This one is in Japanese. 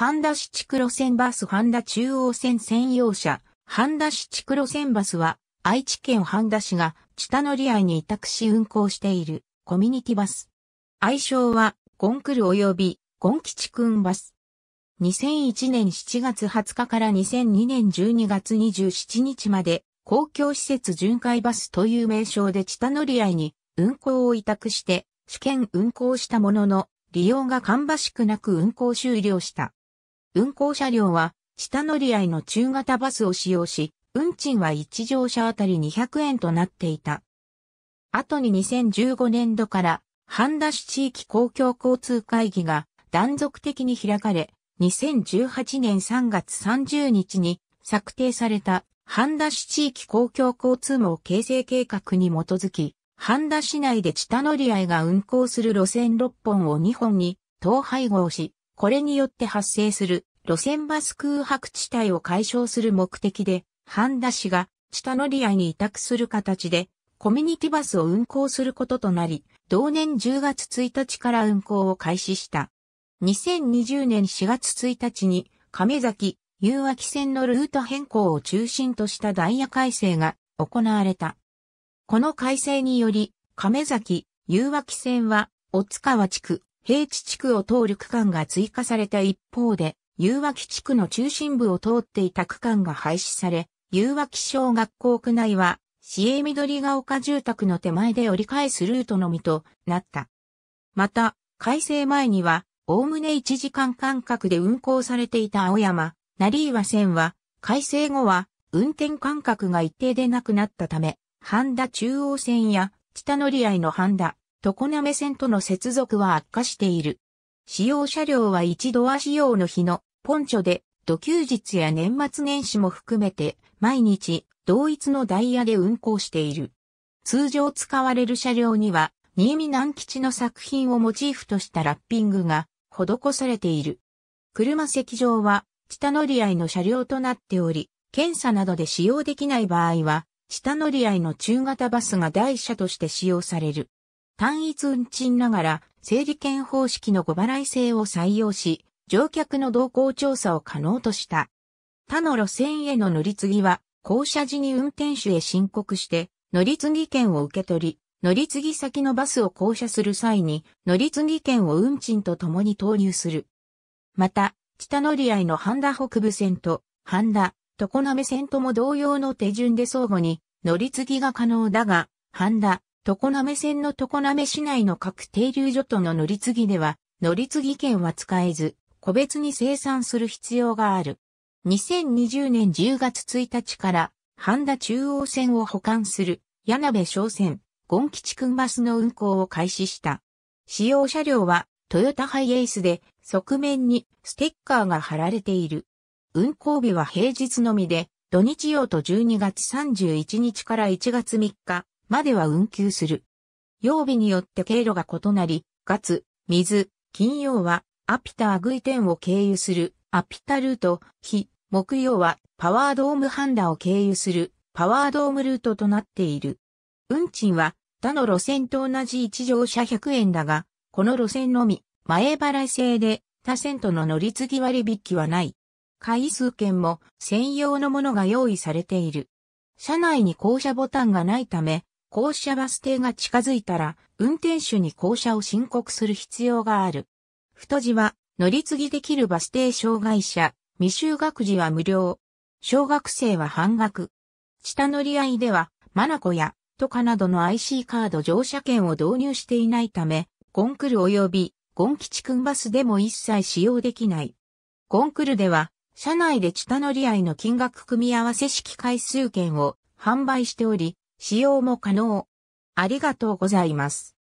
半田市地区路線バス半田中央線専用車、半田市地区路線バスは、愛知県半田市が、知多乗り合いに委託し運行している、コミュニティバス。愛称は、ゴンクル及び、ゴン吉くんバス。2001年7月20日から2002年12月27日まで、公共施設巡回バスという名称で知多乗り合いに、運行を委託して、試験運行したものの、利用が芳しくなく運行終了した。運行車両は、下乗り合いの中型バスを使用し、運賃は1乗車あたり200円となっていた。後に2015年度から、半田市地域公共交通会議が断続的に開かれ、2018年3月30日に策定された半田市地域公共交通網形成計画に基づき、半田市内で地下乗り合いが運行する路線6本を2本に統廃合し、これによって発生する路線バス空白地帯を解消する目的で、半田市が下乗り合いに委託する形で、コミュニティバスを運行することとなり、同年10月1日から運行を開始した。2020年4月1日に、亀崎、夕脇線のルート変更を中心としたダイヤ改正が行われた。この改正により、亀崎、夕脇線は、大塚川地区、平地地区を通る区間が追加された一方で、夕脇地区の中心部を通っていた区間が廃止され、夕脇小学校区内は、市営緑が丘住宅の手前で折り返すルートのみとなった。また、改正前には、おおむね1時間間隔で運行されていた青山、成岩線は、改正後は、運転間隔が一定でなくなったため、半田中央線や、北乗り合いの半田、常滑線との接続は悪化している。使用車両は一度は使用の日のポンチョで、土休日や年末年始も含めて、毎日、同一のダイヤで運行している。通常使われる車両には、新見南吉の作品をモチーフとしたラッピングが施されている。車席上は、下乗り合いの車両となっており、検査などで使用できない場合は、下乗り合いの中型バスが台車として使用される。単一運賃ながら、整理券方式の5払い制を採用し、乗客の動向調査を可能とした。他の路線への乗り継ぎは、降車時に運転手へ申告して、乗り継ぎ券を受け取り、乗り継ぎ先のバスを降車する際に、乗り継ぎ券を運賃と共に投入する。また、北乗り合いの半田北部線と、半田、常滑線とも同様の手順で相互に、乗り継ぎが可能だが、半田、常滑線の常滑市内の各停留所との乗り継ぎでは、乗り継ぎ券は使えず、個別に生産する必要がある。2020年10月1日から、半田中央線を保管する、柳鍋商船、ゴン吉んバスの運行を開始した。使用車両は、トヨタハイエースで、側面にステッカーが貼られている。運行日は平日のみで、土日用と12月31日から1月3日までは運休する。曜日によって経路が異なり、月、水、金曜はアピタ・アグイテンを経由するアピタルート、非、木曜はパワードームハンダを経由するパワードームルートとなっている。運賃は他の路線と同じ1乗車100円だが、この路線のみ前払い制で他線との乗り継ぎ割引はない。回数券も専用のものが用意されている。車内に降車ボタンがないため、降車バス停が近づいたら運転手に降車を申告する必要がある。太字は乗り継ぎできるバス停障害者、未就学児は無料。小学生は半額。下乗り合いでは、マナコやトカなどの IC カード乗車券を導入していないため、ゴンクル及びゴン吉くんバスでも一切使用できない。ゴンクルでは、車内で下乗り合いの金額組み合わせ式回数券を販売しており、使用も可能。ありがとうございます。